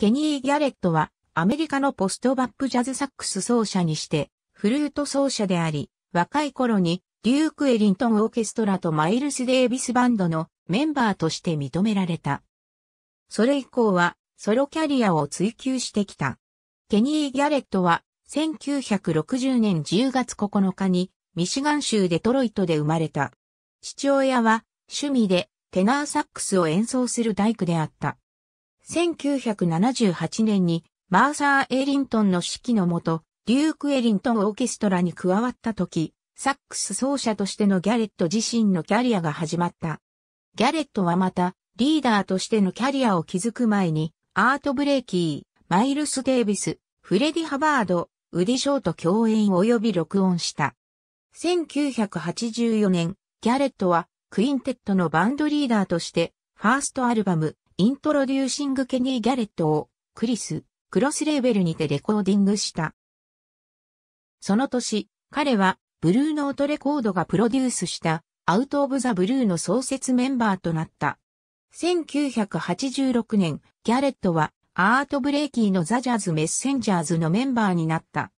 ケニー・ギャレットはアメリカのポストバップジャズサックス奏者にしてフルート奏者であり、若い頃にデューク・エリントン・オーケストラとマイルス・デイビスバンドのメンバーとして認められた。それ以降はソロキャリアを追求してきた。ケニー・ギャレットは1960年10月9日にミシガン州デトロイトで生まれた。父親は趣味でテナーサックスを演奏する大工であった。1978年にマーサー・エリントンの指揮のもと、デューク・エリントンオーケストラに加わった時、サックス奏者としてのギャレット自身のキャリアが始まった。ギャレットはまた、リーダーとしてのキャリアを築く前に、アート・ブレイキー、マイルス・デイビス、フレディ・ハバード、ウディ・ショーと共演及び録音した。1984年、ギャレットはクインテットのバンドリーダーとして、ファーストアルバム、イントロデューシング・ケニー・ギャレットを、クリス、クロスレーベルにてレコーディングした。その年、彼は、ブルーノートレコードがプロデュースした、アウト・オブ・ザ・ブルーの創設メンバーとなった。1986年、ギャレットは、アート・ブレイキーのザ・ジャズ・メッセンジャーズのメンバーになった。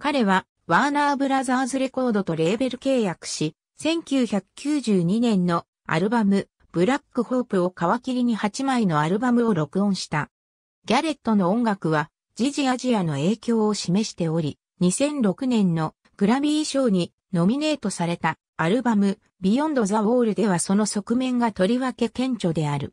彼は、ワーナー・ブラザーズ・レコードとレーベル契約し、1992年のアルバム、ブラックホープを皮切りに8枚のアルバムを録音した。ギャレットの音楽は、ジジアジアの影響を示しており、2006年のグラミー賞にノミネートされたアルバム、ビヨンド・ザ・ウォールではその側面がとりわけ顕著である。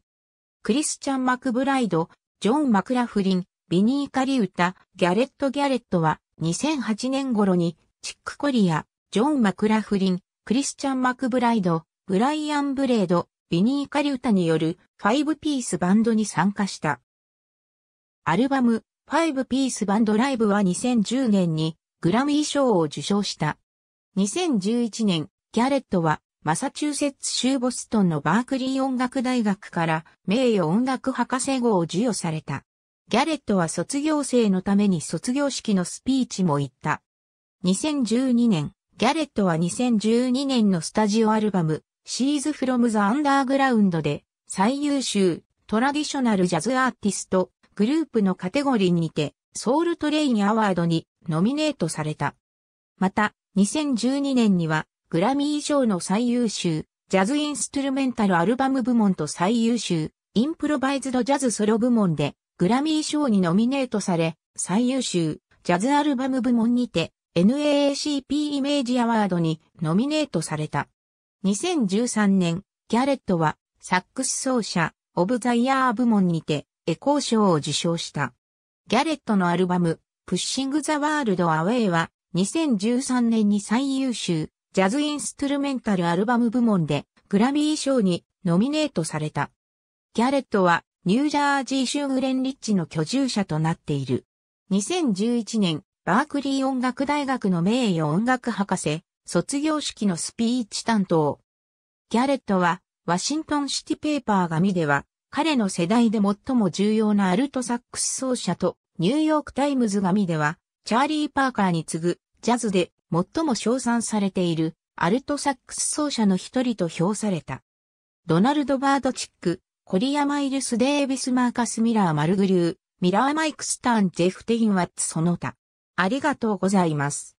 クリスチャン・マクブライド、ジョン・マクラフリン、ビニー・カリウタ、ギャレット・ギャレットは2008年頃にチック・コリア、ジョン・マクラフリン、クリスチャン・マクブライド、ブライアン・ブレード、ビニー・カリュタによる5ピースバンドに参加した。アルバム5ピースバンドライブは2010年にグラミー賞を受賞した。2011年、ギャレットはマサチューセッツ州ボストンのバークリー音楽大学から名誉音楽博士号を授与された。ギャレットは卒業生のために卒業式のスピーチも言った。2012年、ギャレットは2012年のスタジオアルバム、シーズ・フロム・ザ・アンダーグラウンドで最優秀トラディショナルジャズアーティストグループのカテゴリーにてソウルトレインアワードにノミネートされた。また、2012年にはグラミー賞の最優秀ジャズインストゥルメンタルアルバム部門と最優秀インプロバイズドジャズソロ部門でグラミー賞にノミネートされ最優秀ジャズアルバム部門にて NAACP イメージアワードにノミネートされた。2013年、ギャレットは、サックス奏者、オブザイヤー部門にて、エコー賞を受賞した。ギャレットのアルバム、プッシング・ザ・ワールド・アウェイは、2013年に最優秀、ジャズ・インストゥルメンタル・アルバム部門で、グラミー賞にノミネートされた。ギャレットは、ニュージャージー州グレンリッチの居住者となっている。2011年、バークリー音楽大学の名誉音楽博士、卒業式のスピーチ担当。ギャレットは、ワシントンシティペーパー紙では、彼の世代で最も重要なアルトサックス奏者と、ニューヨークタイムズ紙では、チャーリー・パーカーに次ぐ、ジャズで最も称賛されている、アルトサックス奏者の一人と評された。ドナルド・バードチック、コリア・マイルス・デービス・マーカス・ミラー・マルグリュー、ミラー・マイク・スタン・ジェフ・テイン・ワッツ・その他。ありがとうございます。